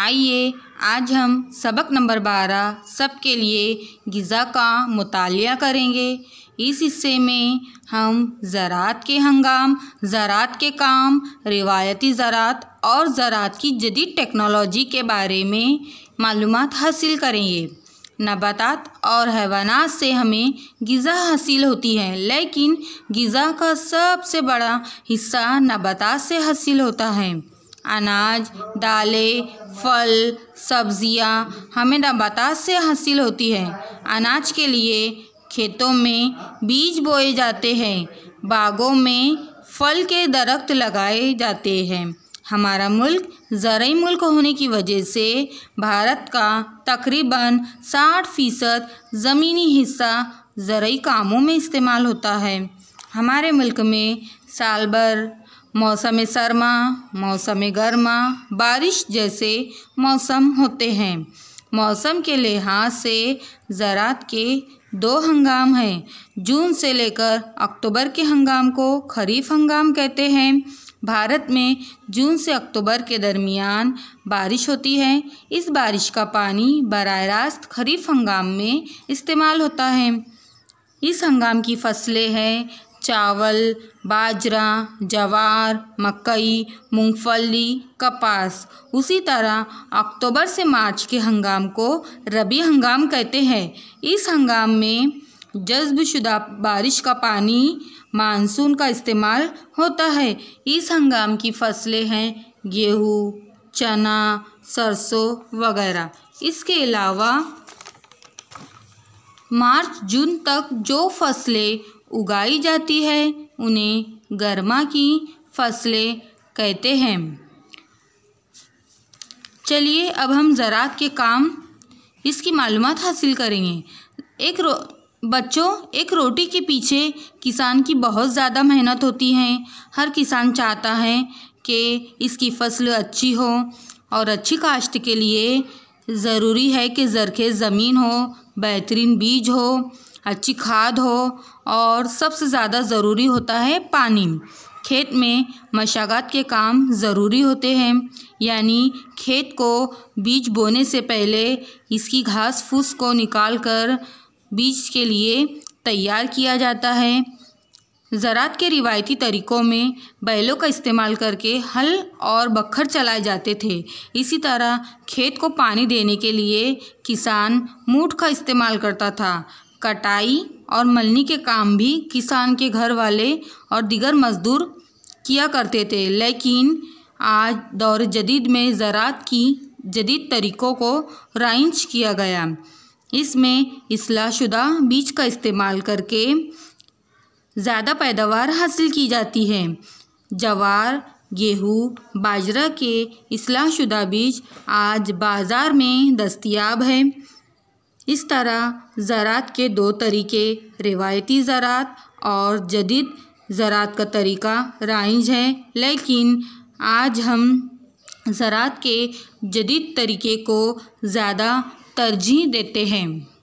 आइए आज हम सबक नंबर बारह सब के लिए गज़ा का मुताल करेंगे इस हिस्से में हम ज़रात के हंगाम ज़रात के काम रिवायती ज़रात और ज़रात की जदीद टेक्नोलॉजी के बारे में मालूम हासिल करेंगे नबातात और हैवानात से हमें गज़ा हासिल होती है लेकिन गज़ा का सबसे बड़ा हिस्सा नबातात से हासिल होता है अनाज दालें फल सब्जियां हमें नबाता से हासिल होती है अनाज के लिए खेतों में बीज बोए जाते हैं बागों में फल के दरख्त लगाए जाते हैं हमारा मुल्क ज़रूरी मुल्क होने की वजह से भारत का तकरीबन 60 फ़ीसद ज़मीनी हिस्सा ज़रूरी कामों में इस्तेमाल होता है हमारे मुल्क में साल भर मौसम सरमा मौसम गर्मा बारिश जैसे मौसम होते हैं मौसम के लिहाज से ज़रात के दो हंगाम हैं जून से लेकर अक्टूबर के हंगाम को खरीफ हंगाम कहते हैं भारत में जून से अक्टूबर के दरमियान बारिश होती है इस बारिश का पानी बर रास्त खरीफ हंगाम में इस्तेमाल होता है इस हंगाम की फसलें हैं चावल बाजरा जवार मकई मूंगफली कपास उसी तरह अक्टूबर से मार्च के हंगाम को रबी हंगाम कहते हैं इस हंगाम में जज्बशुदा बारिश का पानी मानसून का इस्तेमाल होता है इस हंगाम की फसलें हैं गेहूँ चना सरसों वगैरह इसके अलावा मार्च जून तक जो फसलें उगाई जाती है उन्हें गर्मा की फसलें कहते हैं चलिए अब हम ज़रात के काम इसकी मालूम हासिल करेंगे एक रो बच्चों एक रोटी के पीछे किसान की बहुत ज़्यादा मेहनत होती है हर किसान चाहता है कि इसकी फसल अच्छी हो और अच्छी काश्त के लिए ज़रूरी है कि जरखेज़ ज़मीन हो बेहतरीन बीज हो अच्छी खाद हो और सबसे ज़्यादा ज़रूरी होता है पानी खेत में मशागत के काम ज़रूरी होते हैं यानी खेत को बीज बोने से पहले इसकी घास फूस को निकाल कर बीज के लिए तैयार किया जाता है ज़रात के रिवायती तरीक़ों में बैलों का इस्तेमाल करके हल और बखर चलाए जाते थे इसी तरह खेत को पानी देने के लिए किसान मूठ का इस्तेमाल करता था कटाई और मलनी के काम भी किसान के घर वाले और दिगर मज़दूर किया करते थे लेकिन आज दौर जदीद में ज़रात की जदीद तरीक़ों को राइंज किया गया इसमें इसलाशुदा बीज का इस्तेमाल करके ज़्यादा पैदावार हासिल की जाती है जवार गेहूँ बाजरा के इसलाशुदा बीज आज बाज़ार में दस्तियाब है इस तरह ज़रात के दो तरीके रिवायती ज़रात और जदीद ज़रात का तरीका राइज है लेकिन आज हम ज़रात के जदीद तरीके को ज़्यादा तरजीह देते हैं